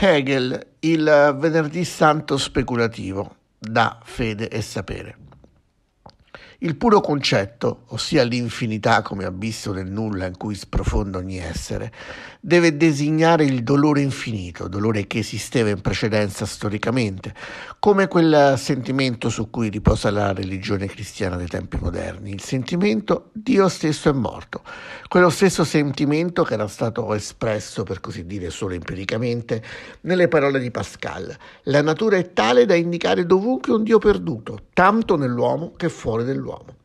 Hegel, il venerdì santo speculativo, da fede e sapere. Il puro concetto, ossia l'infinità come abisso del nulla in cui sprofonda ogni essere, deve designare il dolore infinito, dolore che esisteva in precedenza storicamente, come quel sentimento su cui riposa la religione cristiana dei tempi moderni, il sentimento Dio stesso è morto, quello stesso sentimento che era stato espresso, per così dire solo empiricamente, nelle parole di Pascal. La natura è tale da indicare dovunque un Dio perduto, tanto nell'uomo che fuori dell'uomo dell'uomo.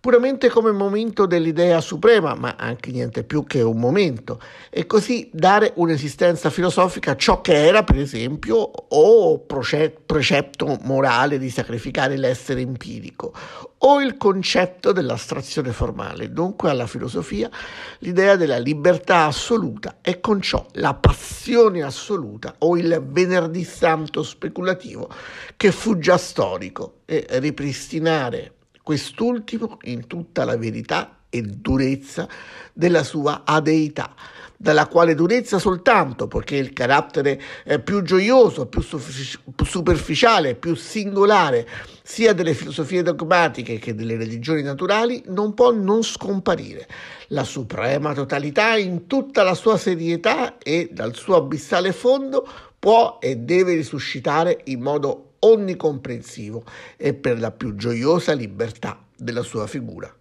Puramente come momento dell'idea suprema, ma anche niente più che un momento, e così dare un'esistenza filosofica a ciò che era, per esempio, o precetto morale di sacrificare l'essere empirico, o il concetto dell'astrazione formale, dunque alla filosofia l'idea della libertà assoluta e con ciò la passione assoluta o il venerdì santo speculativo che fu già storico e ripristinare quest'ultimo in tutta la verità e durezza della sua adeità, dalla quale durezza soltanto perché il carattere eh, più gioioso, più superficiale, più singolare sia delle filosofie dogmatiche che delle religioni naturali non può non scomparire. La suprema totalità in tutta la sua serietà e dal suo abissale fondo può e deve risuscitare in modo onnicomprensivo e per la più gioiosa libertà della sua figura.